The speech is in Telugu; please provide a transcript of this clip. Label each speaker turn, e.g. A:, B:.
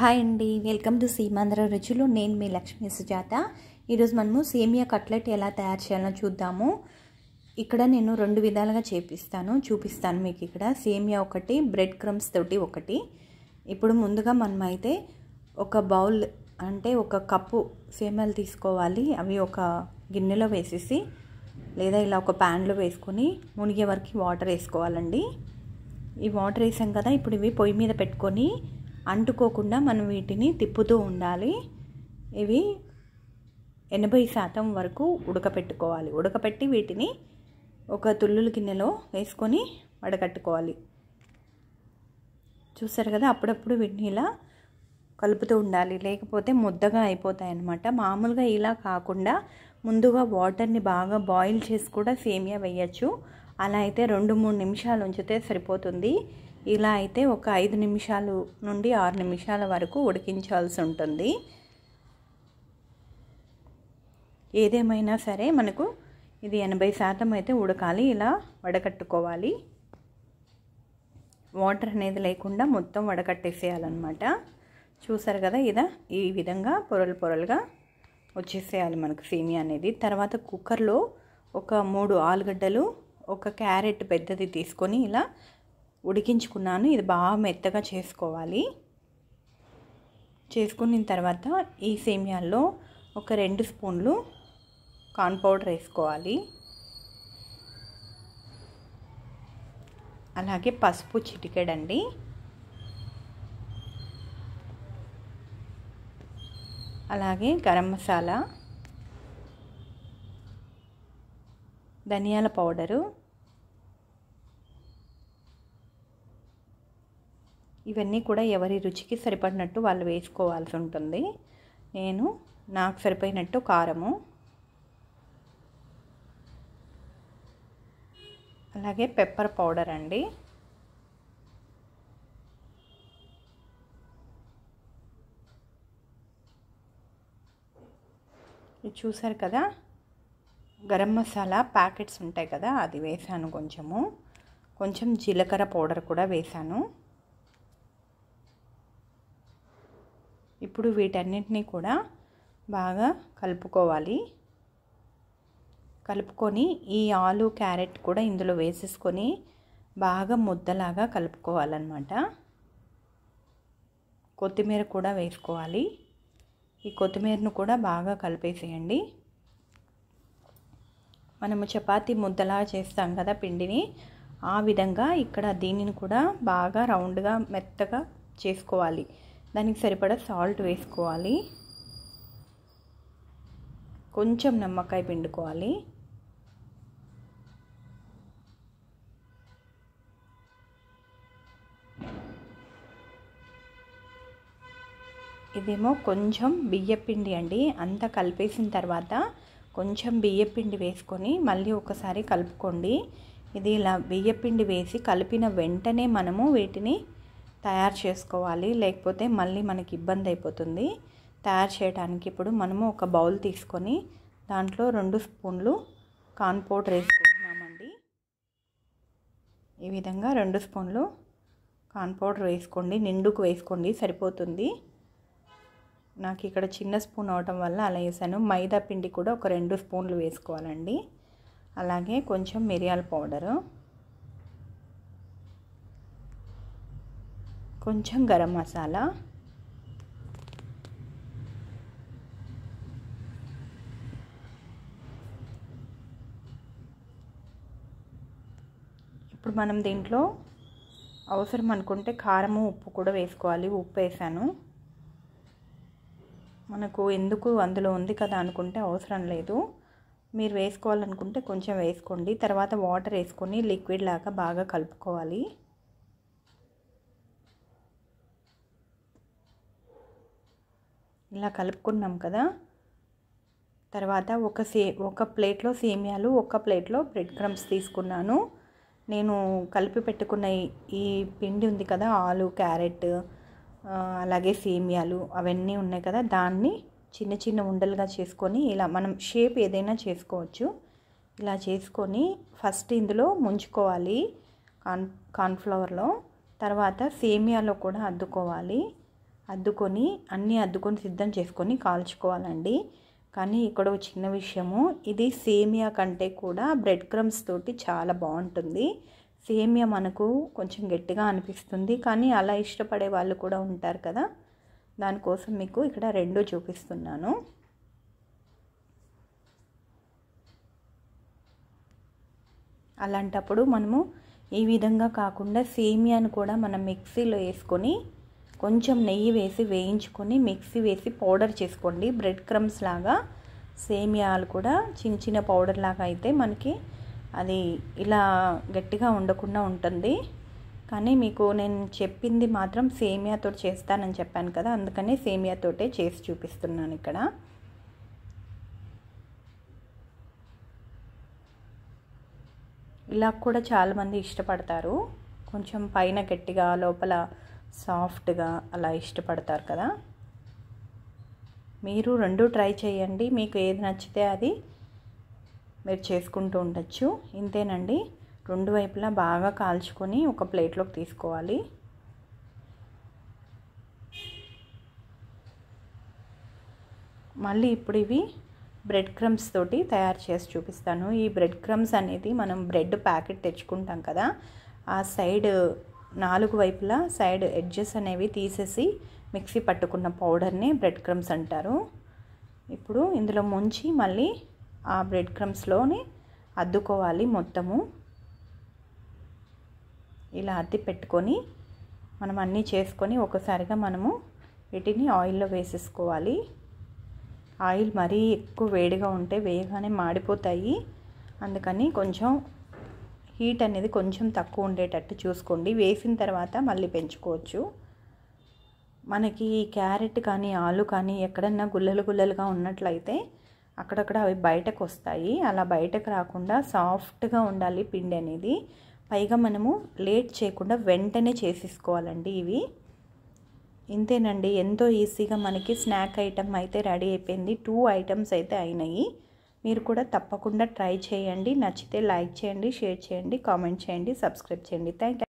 A: హాయ్ అండి వెల్కమ్ టు సీమాంధ్ర రుచులు నేను మీ లక్ష్మీ సుజాత ఈరోజు మనము సేమియా కట్లెట్ ఎలా తయారు చేయాలో చూద్దాము ఇక్కడ నేను రెండు విధాలుగా చేపిస్తాను చూపిస్తాను మీకు ఇక్కడ సేమియా ఒకటి బ్రెడ్ క్రమ్స్ తోటి ఒకటి ఇప్పుడు ముందుగా మనం అయితే ఒక బౌల్ అంటే ఒక కప్పు సేమియాలు తీసుకోవాలి అవి ఒక గిన్నెలో వేసేసి లేదా ఇలా ఒక ప్యాన్లో వేసుకొని మునిగే వరకు వాటర్ వేసుకోవాలండి ఈ వాటర్ వేసాం కదా ఇప్పుడు ఇవి పొయ్యి మీద పెట్టుకొని అంటుకోకుండా మనం వీటిని తిప్పుతూ ఉండాలి ఇవి ఎనభై శాతం వరకు ఉడకపెట్టుకోవాలి ఉడకపెట్టి వీటిని ఒక తుల్లుల గిన్నెలో వేసుకొని వడగట్టుకోవాలి చూసారు కదా అప్పుడప్పుడు వీటిని ఇలా కలుపుతూ ఉండాలి లేకపోతే ముద్దగా అయిపోతాయి అన్నమాట మామూలుగా ఇలా కాకుండా ముందుగా వాటర్ని బాగా బాయిల్ చేసి కూడా సేమియా వేయచ్చు అలా అయితే రెండు మూడు నిమిషాలు ఉంచితే సరిపోతుంది ఇలా అయితే ఒక ఐదు నిమిషాలు నుండి ఆరు నిమిషాల వరకు ఉడికించాల్సి ఉంటుంది ఏదేమైనా సరే మనకు ఇది ఎనభై శాతం అయితే ఉడకాలి ఇలా వడకట్టుకోవాలి వాటర్ అనేది లేకుండా మొత్తం వడకట్టేసేయాలన్నమాట చూసారు కదా ఇదా ఈ విధంగా పొరలు పొరలుగా వచ్చేసేయాలి మనకు సేమియా అనేది తర్వాత కుక్కర్లో ఒక మూడు ఆలుగడ్డలు ఒక క్యారెట్ పెద్దది తీసుకొని ఇలా ఉడికించుకున్నాను ఇది బాగా మెత్తగా చేసుకోవాలి చేసుకున్న తర్వాత ఈ సేమియాల్లో ఒక రెండు స్పూన్లు కార్న్ పౌడర్ వేసుకోవాలి అలాగే పసుపు చిటికెడండి అలాగే గరం మసాలా ధనియాల పౌడరు ఇవన్నీ కూడా ఎవరి రుచికి సరిపడినట్టు వాళ్ళు వేసుకోవాల్సి ఉంటుంది నేను నాకు సరిపోయినట్టు కారము అలాగే పెప్పర్ పౌడర్ అండి చూసారు కదా గరం మసాలా ప్యాకెట్స్ ఉంటాయి కదా అది వేసాను కొంచెము కొంచెం జీలకర్ర పౌడర్ కూడా వేసాను ఇప్పుడు వీటన్నిటినీ కూడా బాగా కలుపుకోవాలి కలుపుకొని ఈ ఆలు క్యారెట్ కూడా ఇందులో వేసేసుకొని బాగా ముద్దలాగా కలుపుకోవాలన్నమాట కొత్తిమీర కూడా వేసుకోవాలి ఈ కొత్తిమీరను కూడా బాగా కలిపేసేయండి మనము చపాతీ ముద్దలా చేస్తాం కదా పిండిని ఆ విధంగా ఇక్కడ దీనిని కూడా బాగా రౌండ్గా మెత్తగా చేసుకోవాలి దానికి సరిపడా సాల్ట్ వేసుకోవాలి కొంచెం నిమ్మకాయ పిండుకోవాలి ఇదేమో కొంచెం బియ్యపిండి అండి అంతా కలిపేసిన తర్వాత కొంచెం బియ్యపిండి వేసుకొని మళ్ళీ ఒకసారి కలుపుకోండి ఇది ఇలా బియ్యపిండి వేసి కలిపిన వెంటనే మనము వీటిని తయారు చేసుకోవాలి లేకపోతే మళ్ళీ మనకి ఇబ్బంది అయిపోతుంది తయారు చేయడానికి ఇప్పుడు మనము ఒక బౌల్ తీసుకొని దాంట్లో రెండు స్పూన్లు కార్న్ పౌడర్ వేసుకుంటున్నామండి ఈ విధంగా రెండు స్పూన్లు కార్న్ పౌడర్ వేసుకోండి నిండుకు వేసుకోండి సరిపోతుంది నాకు ఇక్కడ చిన్న స్పూన్ అవటం వల్ల అలా వేసాను మైదా పిండి కూడా ఒక రెండు స్పూన్లు వేసుకోవాలండి అలాగే కొంచెం మిరియాల పౌడరు కొంచెం గరం మసాలా ఇప్పుడు మనం దీంట్లో అవసరం అనుకుంటే కారము ఉప్పు కూడా వేసుకోవాలి ఉప్పు వేసాను మనకు ఎందుకు అందులో ఉంది కదా అనుకుంటే అవసరం లేదు మీరు వేసుకోవాలనుకుంటే కొంచెం వేసుకోండి తర్వాత వాటర్ వేసుకొని లిక్విడ్ లాగా బాగా కలుపుకోవాలి ఇలా కలుపుకున్నాం కదా తర్వాత ఒక సే ఒక ప్లేట్లో సేమియాలు ఒక ప్లేట్లో బ్రెడ్ క్రమ్స్ తీసుకున్నాను నేను కలిపి పెట్టుకున్న ఈ పిండి ఉంది కదా ఆలు క్యారెట్ అలాగే సేమియాలు అవన్నీ ఉన్నాయి కదా దాన్ని చిన్న చిన్న ఉండలుగా చేసుకొని ఇలా మనం షేప్ ఏదైనా చేసుకోవచ్చు ఇలా చేసుకొని ఫస్ట్ ఇందులో ముంచుకోవాలి కాన్ కార్న్ఫ్లవర్లో తర్వాత సేమియాలో కూడా అద్దుకోవాలి అద్దుకొని అన్నీ అద్దుకొని సిద్ధం చేసుకొని కాల్చుకోవాలండి కానీ ఇక్కడ ఒక చిన్న విషయము ఇది సేమియా కంటే కూడా బ్రెడ్ క్రమ్స్ తోటి చాలా బాగుంటుంది సేమియా మనకు కొంచెం గట్టిగా అనిపిస్తుంది కానీ అలా ఇష్టపడే వాళ్ళు కూడా ఉంటారు కదా దానికోసం మీకు ఇక్కడ రెండు చూపిస్తున్నాను అలాంటప్పుడు మనము ఈ విధంగా కాకుండా సేమియాను కూడా మనం మిక్సీలో వేసుకొని కొంచెం నెయ్యి వేసి వేయించుకొని మిక్సీ వేసి పౌడర్ చేసుకోండి బ్రెడ్ క్రమ్స్ లాగా సేమియాలు కూడా చిన్న చిన్న పౌడర్ లాగా అయితే మనకి అది ఇలా గట్టిగా ఉండకుండా ఉంటుంది కానీ మీకు నేను చెప్పింది మాత్రం సేమియాతో చేస్తానని చెప్పాను కదా అందుకనే సేమియాతోటే చేసి చూపిస్తున్నాను ఇక్కడ ఇలా కూడా చాలామంది ఇష్టపడతారు కొంచెం పైన గట్టిగా లోపల సాఫ్ట్గా అలా ఇష్టపడతారు కదా మీరు రెండు ట్రై చేయండి మీకు ఏది నచ్చితే అది మీరు చేసుకుంటూ ఉండొచ్చు ఇంతేనండి రెండు వైపులా బాగా కాల్చుకొని ఒక ప్లేట్లోకి తీసుకోవాలి మళ్ళీ ఇప్పుడు ఇవి బ్రెడ్ క్రమ్స్ తోటి తయారు చేసి చూపిస్తాను ఈ బ్రెడ్ క్రమ్స్ అనేది మనం బ్రెడ్ ప్యాకెట్ తెచ్చుకుంటాం కదా ఆ సైడ్ నాలుగు వైపులా సైడ్ ఎడ్జెస్ అనేవి తీసేసి మిక్సీ పట్టుకున్న పౌడర్ని బ్రెడ్ క్రమ్స్ అంటారు ఇప్పుడు ఇందులో ముంచి మళ్ళీ ఆ బ్రెడ్ క్రమ్స్లోని అద్దుకోవాలి మొత్తము ఇలా అద్ది పెట్టుకొని మనం అన్నీ చేసుకొని ఒకసారిగా మనము వీటిని ఆయిల్లో వేసేసుకోవాలి ఆయిల్ మరీ ఎక్కువ వేడిగా ఉంటే వేగగానే మాడిపోతాయి అందుకని కొంచెం హీట్ అనేది కొంచెం తక్కువ ఉండేటట్టు చూసుకోండి వేసిన తర్వాత మళ్ళీ పెంచుకోవచ్చు మనకి క్యారెట్ కానీ ఆలు కానీ ఎక్కడన్నా గుల్లలు గుల్లలుగా ఉన్నట్లయితే అక్కడక్కడ అవి బయటకు వస్తాయి అలా బయటకు రాకుండా సాఫ్ట్గా ఉండాలి పిండి అనేది పైగా మనము లేట్ చేయకుండా వెంటనే చేసేసుకోవాలండి ఇవి ఇంతేనండి ఎంతో ఈజీగా మనకి స్నాక్ ఐటమ్ అయితే రెడీ అయిపోయింది టూ ఐటమ్స్ అయితే అయినాయి మీరు కూడా తప్పకుండా ట్రై చేయండి నచ్చితే లైక్ చేయండి షేర్ చేయండి కామెంట్ చేయండి సబ్స్క్రైబ్ చేయండి థ్యాంక్